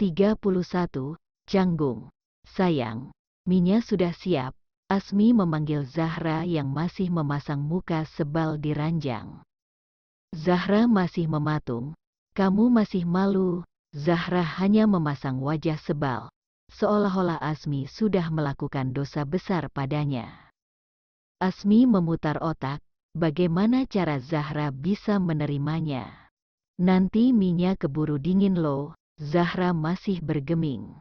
31, Canggung. Sayang, Minya sudah siap. Asmi memanggil Zahra yang masih memasang muka sebal di ranjang. Zahra masih mematung. Kamu masih malu. Zahra hanya memasang wajah sebal. Seolah-olah Asmi sudah melakukan dosa besar padanya. Asmi memutar otak, bagaimana cara Zahra bisa menerimanya. Nanti Minya keburu dingin loh, Zahra masih bergeming.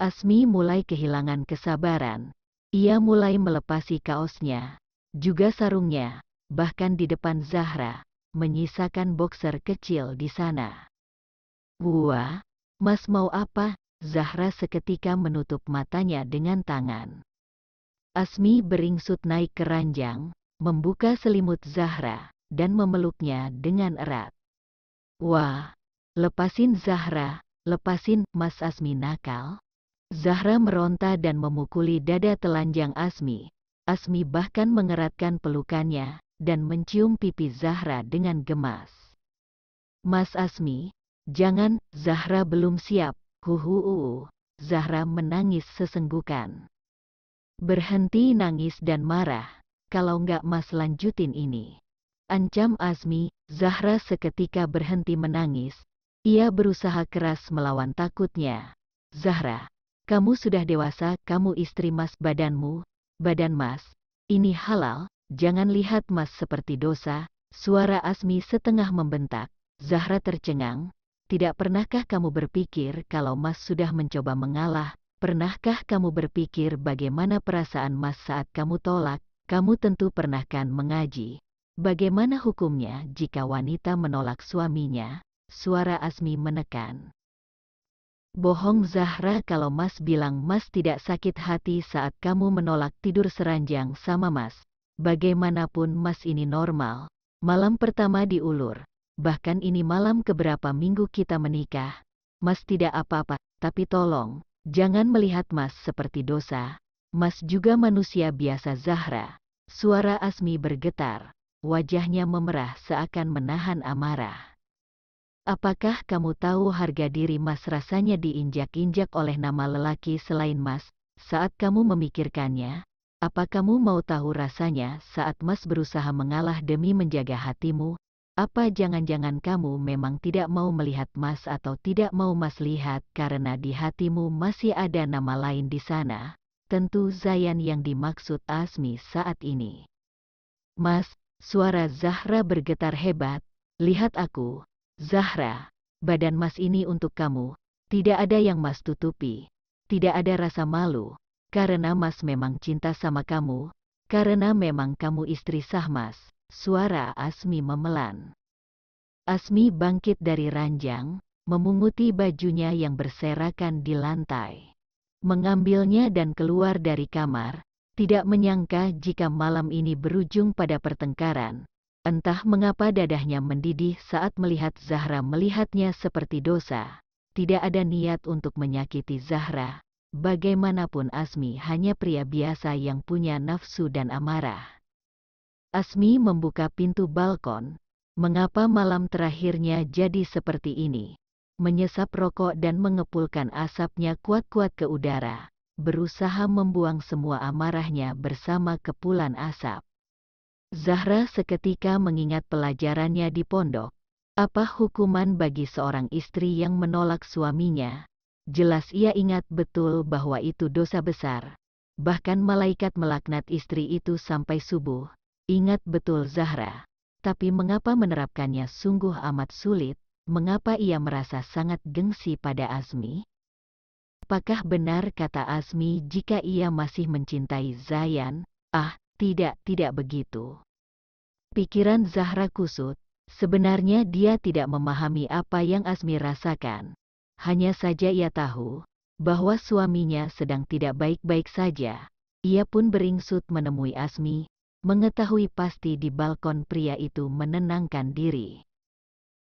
Asmi mulai kehilangan kesabaran. Ia mulai melepasi kaosnya, juga sarungnya, bahkan di depan Zahra, menyisakan boxer kecil di sana. Wah, mas mau apa? Zahra seketika menutup matanya dengan tangan. Asmi beringsut naik ke ranjang, membuka selimut Zahra, dan memeluknya dengan erat. Wah, lepasin Zahra, lepasin Mas Asmi nakal. Zahra meronta dan memukuli dada telanjang Asmi. Asmi bahkan mengeratkan pelukannya dan mencium pipi Zahra dengan gemas. Mas Asmi, jangan, Zahra belum siap, huhuuu. Zahra menangis sesenggukan. Berhenti nangis dan marah, kalau nggak mas lanjutin ini. Ancam Asmi. Zahra seketika berhenti menangis, ia berusaha keras melawan takutnya. Zahra, kamu sudah dewasa, kamu istri mas badanmu, badan mas, ini halal, jangan lihat mas seperti dosa, suara Asmi setengah membentak. Zahra tercengang, tidak pernahkah kamu berpikir kalau mas sudah mencoba mengalah, pernahkah kamu berpikir bagaimana perasaan mas saat kamu tolak, kamu tentu pernahkan mengaji. Bagaimana hukumnya jika wanita menolak suaminya? Suara Asmi menekan. Bohong Zahra kalau Mas bilang Mas tidak sakit hati saat kamu menolak tidur seranjang sama Mas. Bagaimanapun Mas ini normal. Malam pertama diulur. Bahkan ini malam keberapa minggu kita menikah. Mas tidak apa-apa, tapi tolong, jangan melihat Mas seperti dosa. Mas juga manusia biasa Zahra. Suara Asmi bergetar. Wajahnya memerah seakan menahan amarah. Apakah kamu tahu harga diri Mas rasanya diinjak-injak oleh nama lelaki selain Mas, saat kamu memikirkannya? Apa kamu mau tahu rasanya saat Mas berusaha mengalah demi menjaga hatimu? Apa jangan-jangan kamu memang tidak mau melihat Mas atau tidak mau Mas lihat karena di hatimu masih ada nama lain di sana? Tentu Zayan yang dimaksud Asmi saat ini. Mas, suara Zahra bergetar hebat. Lihat aku, Zahra, badan mas ini untuk kamu, tidak ada yang mas tutupi. Tidak ada rasa malu, karena mas memang cinta sama kamu, karena memang kamu istri sah mas. Suara Asmi memelan. Asmi bangkit dari ranjang, memunguti bajunya yang berserakan di lantai. Mengambilnya dan keluar dari kamar, tidak menyangka jika malam ini berujung pada pertengkaran, Entah mengapa dadahnya mendidih saat melihat Zahra melihatnya seperti dosa. Tidak ada niat untuk menyakiti Zahra. Bagaimanapun Asmi hanya pria biasa yang punya nafsu dan amarah. Asmi membuka pintu balkon. Mengapa malam terakhirnya jadi seperti ini? Menyesap rokok dan mengepulkan asapnya kuat-kuat ke udara. Berusaha membuang semua amarahnya bersama kepulan asap. Zahra seketika mengingat pelajarannya di pondok. Apa hukuman bagi seorang istri yang menolak suaminya? Jelas ia ingat betul bahwa itu dosa besar. Bahkan malaikat melaknat istri itu sampai subuh. Ingat betul Zahra. Tapi mengapa menerapkannya sungguh amat sulit? Mengapa ia merasa sangat gengsi pada Azmi? Apakah benar kata Azmi jika ia masih mencintai Zayan? Ah, tidak, tidak begitu. Pikiran Zahra kusut. Sebenarnya dia tidak memahami apa yang Asmi rasakan. Hanya saja ia tahu bahwa suaminya sedang tidak baik-baik saja. Ia pun beringsut menemui Asmi, mengetahui pasti di balkon pria itu menenangkan diri.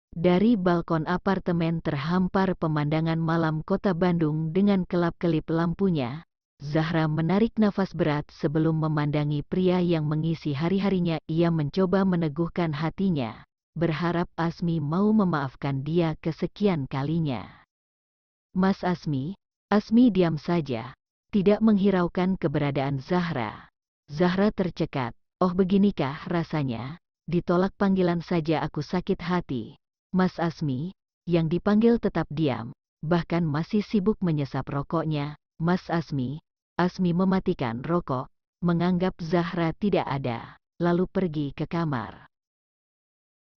Dari balkon apartemen terhampar pemandangan malam kota Bandung dengan kelap-kelip lampunya, Zahra menarik nafas berat sebelum memandangi pria yang mengisi hari-harinya. Ia mencoba meneguhkan hatinya, berharap Asmi mau memaafkan dia kesekian kalinya. Mas Asmi, Asmi diam saja, tidak menghiraukan keberadaan Zahra. Zahra tercekat, oh beginikah rasanya, ditolak panggilan saja aku sakit hati. Mas Asmi, yang dipanggil tetap diam, bahkan masih sibuk menyesap rokoknya. Mas Asmi, Asmi mematikan rokok, menganggap Zahra tidak ada, lalu pergi ke kamar.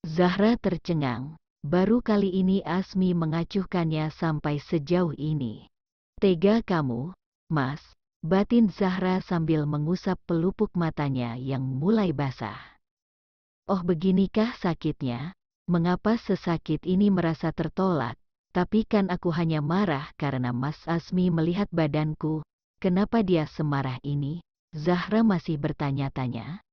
Zahra tercengang, baru kali ini Asmi mengacuhkannya sampai sejauh ini. Tega kamu, mas, batin Zahra sambil mengusap pelupuk matanya yang mulai basah. Oh beginikah sakitnya? Mengapa sesakit ini merasa tertolak? Tapi kan aku hanya marah karena Mas Asmi melihat badanku, kenapa dia semarah ini? Zahra masih bertanya-tanya.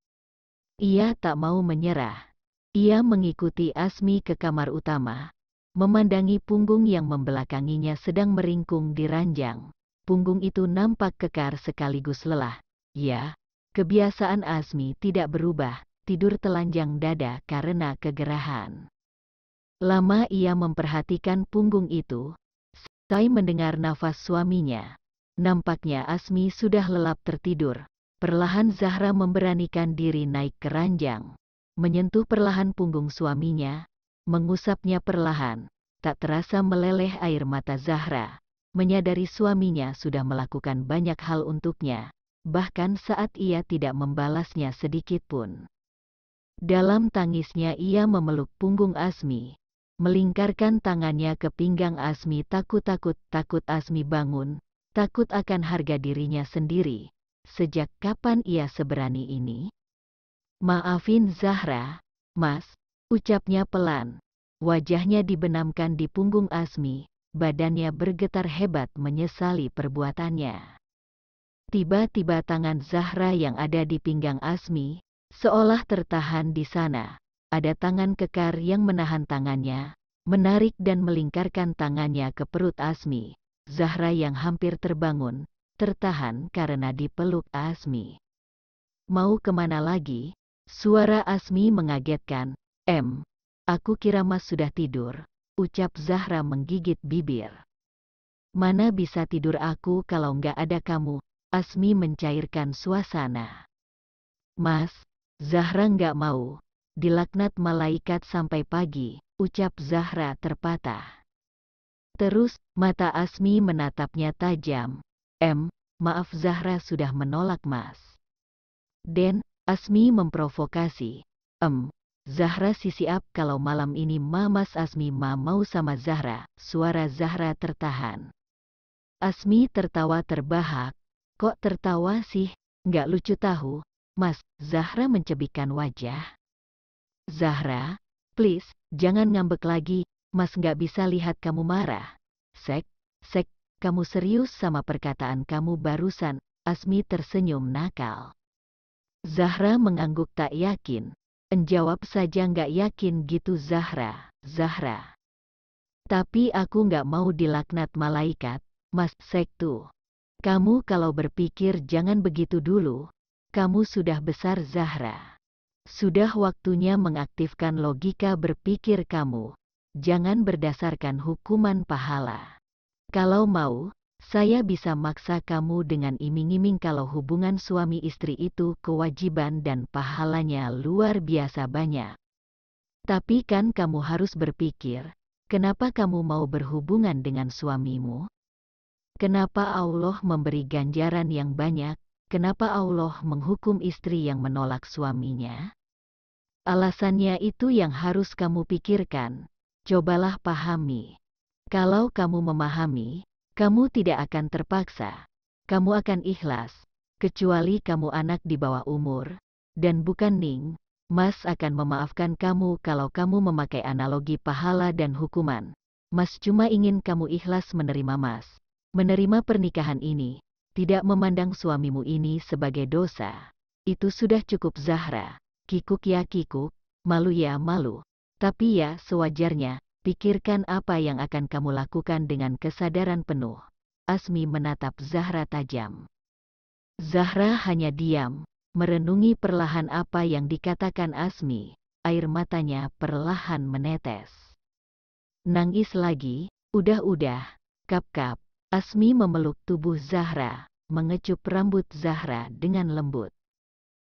Ia tak mau menyerah. Ia mengikuti Asmi ke kamar utama, memandangi punggung yang membelakanginya sedang meringkung di ranjang. Punggung itu nampak kekar sekaligus lelah. Ya, kebiasaan Asmi tidak berubah, tidur telanjang dada karena kegerahan. Lama ia memperhatikan punggung itu, saya mendengar nafas suaminya. Nampaknya Asmi sudah lelap tertidur. Perlahan Zahra memberanikan diri naik keranjang. Menyentuh perlahan punggung suaminya, mengusapnya perlahan. Tak terasa meleleh air mata Zahra. Menyadari suaminya sudah melakukan banyak hal untuknya, bahkan saat ia tidak membalasnya sedikit pun. Dalam tangisnya ia memeluk punggung Asmi, melingkarkan tangannya ke pinggang Asmi takut-takut takut Asmi bangun, takut akan harga dirinya sendiri. Sejak kapan ia seberani ini? Maafin Zahra, Mas, ucapnya pelan. Wajahnya dibenamkan di punggung Asmi, badannya bergetar hebat menyesali perbuatannya. Tiba-tiba tangan Zahra yang ada di pinggang Asmi, seolah tertahan di sana. Ada tangan kekar yang menahan tangannya, menarik dan melingkarkan tangannya ke perut Asmi Zahra yang hampir terbangun, tertahan karena dipeluk Asmi. Mau kemana lagi? Suara Asmi mengagetkan, M. Aku kira mas sudah tidur, ucap Zahra menggigit bibir. Mana bisa tidur aku kalau nggak ada kamu, Asmi mencairkan suasana. Mas, Zahra nggak mau, dilaknat malaikat sampai pagi, ucap Zahra terpatah. Terus, mata Asmi menatapnya tajam. M, maaf Zahra sudah menolak mas. Den, Asmi memprovokasi. Em, Zahra sisiap kalau malam ini ma mas Asmi ma mau sama Zahra, suara Zahra tertahan. Asmi tertawa terbahak. Kok tertawa sih? Nggak lucu tahu. Mas, Zahra mencebikan wajah. Zahra, please, jangan ngambek lagi, Mas nggak bisa lihat kamu marah. Sek, sek, kamu serius sama perkataan kamu barusan. Asmi tersenyum nakal. Zahra mengangguk tak yakin. Menjawab saja nggak yakin gitu Zahra, Zahra. Tapi aku nggak mau dilaknat malaikat, Mas Sektu. Kamu kalau berpikir jangan begitu dulu. Kamu sudah besar Zahra. Sudah waktunya mengaktifkan logika berpikir kamu jangan berdasarkan hukuman pahala. Kalau mau, saya bisa maksa kamu dengan iming-iming kalau hubungan suami istri itu kewajiban dan pahalanya luar biasa banyak. Tapi kan kamu harus berpikir, kenapa kamu mau berhubungan dengan suamimu? Kenapa Allah memberi ganjaran yang banyak? Kenapa Allah menghukum istri yang menolak suaminya? Alasannya itu yang harus kamu pikirkan cobalah pahami. Kalau kamu memahami, kamu tidak akan terpaksa. Kamu akan ikhlas, kecuali kamu anak di bawah umur, dan bukan Ning, Mas akan memaafkan kamu kalau kamu memakai analogi pahala dan hukuman. Mas cuma ingin kamu ikhlas menerima Mas. Menerima pernikahan ini, tidak memandang suamimu ini sebagai dosa. Itu sudah cukup Zahra. Kikuk ya kikuk, malu ya malu. Tapi ya sewajarnya, pikirkan apa yang akan kamu lakukan dengan kesadaran penuh. Asmi menatap Zahra tajam. Zahra hanya diam, merenungi perlahan apa yang dikatakan Asmi. Air matanya perlahan menetes. Nangis lagi, udah-udah, kap-kap. Asmi memeluk tubuh Zahra, mengecup rambut Zahra dengan lembut.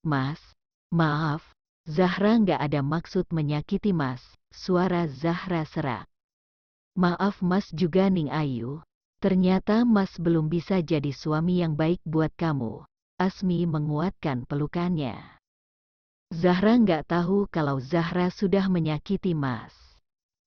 Mas, maaf, Zahra nggak ada maksud menyakiti Mas, suara Zahra serak. Maaf Mas juga Ning Ayu, ternyata Mas belum bisa jadi suami yang baik buat kamu. Asmi menguatkan pelukannya. Zahra nggak tahu kalau Zahra sudah menyakiti Mas.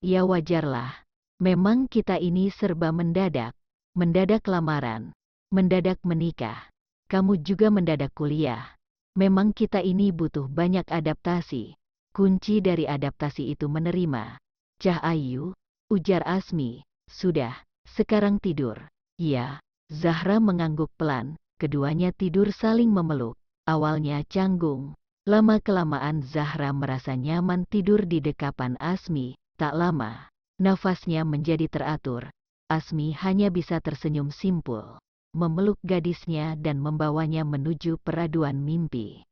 Ya wajarlah, memang kita ini serba mendadak, mendadak lamaran, mendadak menikah, kamu juga mendadak kuliah, Memang kita ini butuh banyak adaptasi. Kunci dari adaptasi itu menerima. Cah Ayu, ujar Asmi. Sudah, sekarang tidur. Ya, Zahra mengangguk pelan, keduanya tidur saling memeluk. Awalnya canggung. Lama-kelamaan Zahra merasa nyaman tidur di dekapan Asmi, tak lama. Nafasnya menjadi teratur. Asmi hanya bisa tersenyum simpul memeluk gadisnya dan membawanya menuju peraduan mimpi.